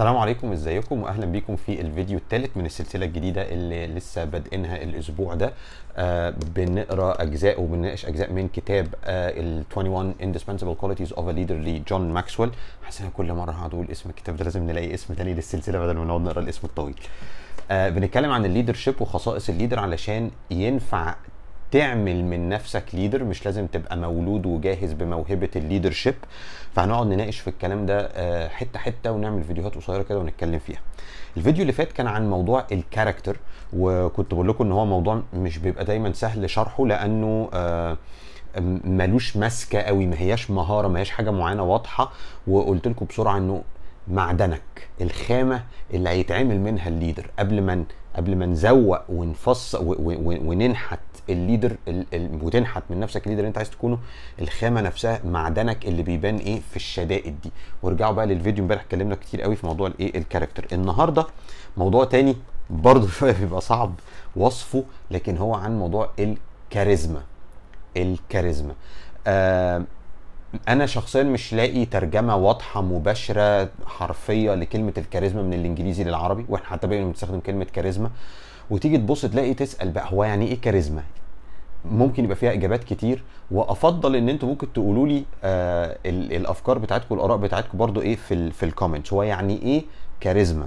السلام عليكم ازيكم واهلا بيكم في الفيديو الثالث من السلسله الجديده اللي لسه بادئينها الاسبوع ده آه بنقرا اجزاء وبنناقش اجزاء من كتاب آه ال 21 indispensable qualities of a leader لجون ماكسويل حاسس كل مره هقعد اقول اسم الكتاب ده لازم نلاقي اسم تاني للسلسله بدل ما نقعد نقرا الاسم الطويل آه بنتكلم عن الليدر شيب وخصائص الليدر علشان ينفع تعمل من نفسك ليدر مش لازم تبقى مولود وجاهز بموهبه الليدر شيب فهنقعد نناقش في الكلام ده آه، حته حته ونعمل فيديوهات قصيره كده ونتكلم فيها الفيديو اللي فات كان عن موضوع الكاركتر وكنت بقول لكم ان هو موضوع مش بيبقى دايما سهل شرحه لانه آه، ملوش ماسكه قوي ما هياش مهاره ما هياش حاجه معينه واضحه وقلت لكم بسرعه انه معدنك الخامه اللي هيتعمل منها الليدر قبل ما قبل ما نزوق ونفص وننحت الليدر وتنحت من نفسك الليدر اللي انت عايز تكونه الخامه نفسها معدنك اللي بيبان ايه في الشدائد دي وارجعوا بقى للفيديو امبارح اتكلمنا كتير قوي في موضوع الايه الكاركتر النهارده موضوع تاني برضه شويه بيبقى صعب وصفه لكن هو عن موضوع الكاريزما الكاريزما آه انا شخصيا مش لاقي ترجمه واضحه مباشره حرفيه لكلمه الكاريزما من الانجليزي للعربي واحنا حتى بقينا بنستخدم كلمه كاريزما وتيجي تبص تلاقي تسال بقى هو يعني ايه كاريزما ممكن يبقى فيها اجابات كتير وافضل ان انتوا ممكن تقولوا لي آه الافكار بتاعتكم الاراء بتاعتكم برضو ايه في في الكومنتس هو يعني ايه كاريزما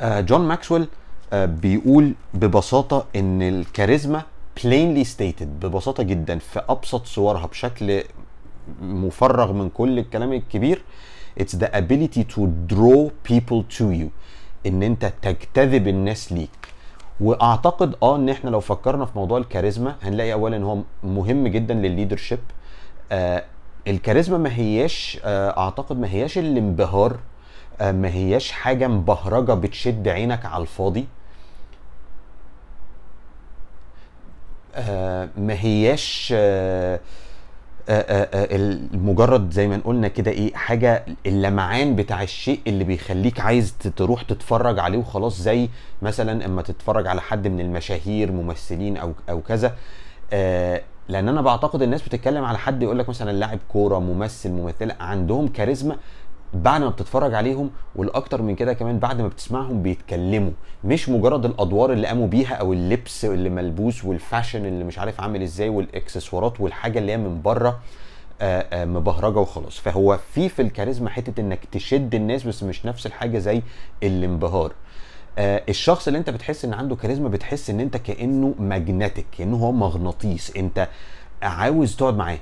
آه جون ماكسويل آه بيقول ببساطه ان الكاريزما plainly stated ببساطه جدا في ابسط صورها بشكل مفرغ من كل الكلام الكبير it's the ability to draw people to you ان انت تجتذب الناس ليك واعتقد اه ان احنا لو فكرنا في موضوع الكاريزما هنلاقي اولا ان هو مهم جدا للليدرشيب آه الكاريزما ما هياش آه اعتقد ما هياش الانبهار آه ما هياش حاجه مبهرجه بتشد عينك على الفاضي آه ما هياش آه آه، آه، آه، المجرد زي ما قلنا كده ايه حاجه اللمعان بتاع الشيء اللي بيخليك عايز تروح تتفرج عليه وخلاص زي مثلا اما تتفرج على حد من المشاهير ممثلين او او كذا آه لان انا بعتقد الناس بتتكلم على حد يقول لك مثلا لاعب كوره ممثل ممثله عندهم كاريزما بعد ما بتتفرج عليهم والاكتر من كده كمان بعد ما بتسمعهم بيتكلموا مش مجرد الادوار اللي قاموا بيها او اللبس اللي ملبوس والفاشن اللي مش عارف عامل ازاي والاكسسوارات والحاجه اللي هي من بره آه، آه، مبهرجه وخلاص فهو في في الكاريزما حته انك تشد الناس بس مش نفس الحاجه زي الانبهار آه، الشخص اللي انت بتحس ان عنده كاريزما بتحس ان انت كانه ماجنتيك كانه هو مغناطيس انت عاوز تقعد معاه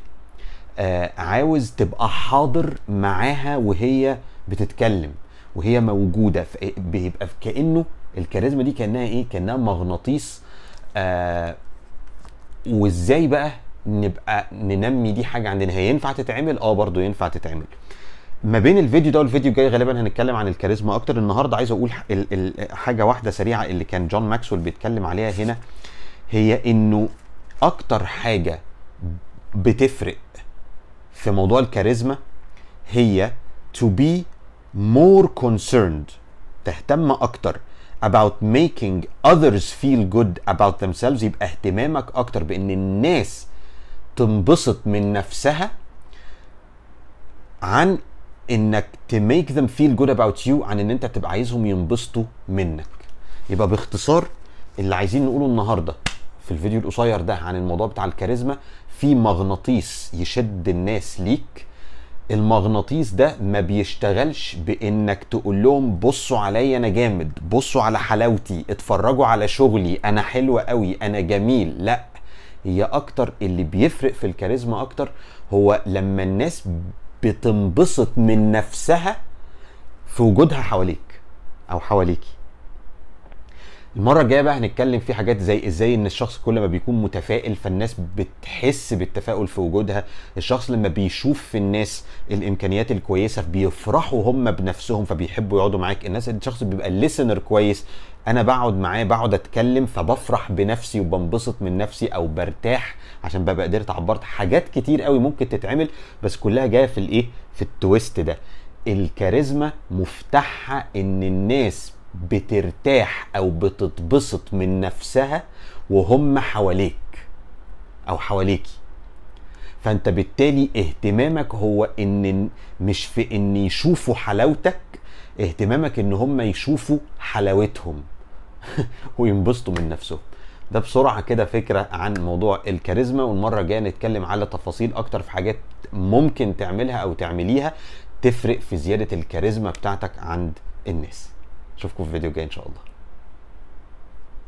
آه، عاوز تبقى حاضر معاها وهي بتتكلم وهي موجوده بيبقى كانه الكاريزما دي كانها ايه كانها مغناطيس آه وازاي بقى نبقى ننمي دي حاجه عندنا هي ينفع تتعمل اه برضو ينفع تتعمل ما بين الفيديو ده والفيديو الجاي غالبا هنتكلم عن الكاريزما اكتر النهارده عايز اقول حاجه واحده سريعه اللي كان جون ماكسويل بيتكلم عليها هنا هي انه اكتر حاجه بتفرق في موضوع الكاريزما هي to be more concerned تهتم اكتر about making others feel good about themselves يبقى اهتمامك اكتر بان الناس تنبسط من نفسها عن انك to make them feel good about you عن ان انت تبقى عايزهم ينبسطوا منك يبقى باختصار اللي عايزين نقوله النهارده في الفيديو القصير ده عن الموضوع بتاع الكاريزما في مغناطيس يشد الناس ليك المغناطيس ده ما بيشتغلش بانك تقول لهم بصوا عليا انا جامد بصوا على حلاوتي اتفرجوا على شغلي انا حلو قوي انا جميل لا هي اكتر اللي بيفرق في الكاريزما اكتر هو لما الناس بتنبسط من نفسها في وجودها حواليك او حواليكي المره الجايه بقى هنتكلم في حاجات زي ازاي ان الشخص كل ما بيكون متفائل فالناس بتحس بالتفاؤل في وجودها الشخص لما بيشوف في الناس الامكانيات الكويسه بيفرحوا هم بنفسهم فبيحبوا يقعدوا معاك الناس الشخص بيبقى ليسنر كويس انا بقعد معاه بقعد اتكلم فبفرح بنفسي وبنبسط من نفسي او برتاح عشان ببقى قدرت عبرت حاجات كتير قوي ممكن تتعمل بس كلها جايه في الايه في التويست ده الكاريزما مفتاحها ان الناس بترتاح او بتتبسط من نفسها وهم حواليك او حواليكي فانت بالتالي اهتمامك هو ان مش في ان يشوفوا حلاوتك اهتمامك ان هم يشوفوا حلاوتهم وينبسطوا من نفسهم ده بسرعه كده فكره عن موضوع الكاريزما والمره الجايه نتكلم على تفاصيل اكتر في حاجات ممكن تعملها او تعمليها تفرق في زياده الكاريزما بتاعتك عند الناس Słówków Video Game Show.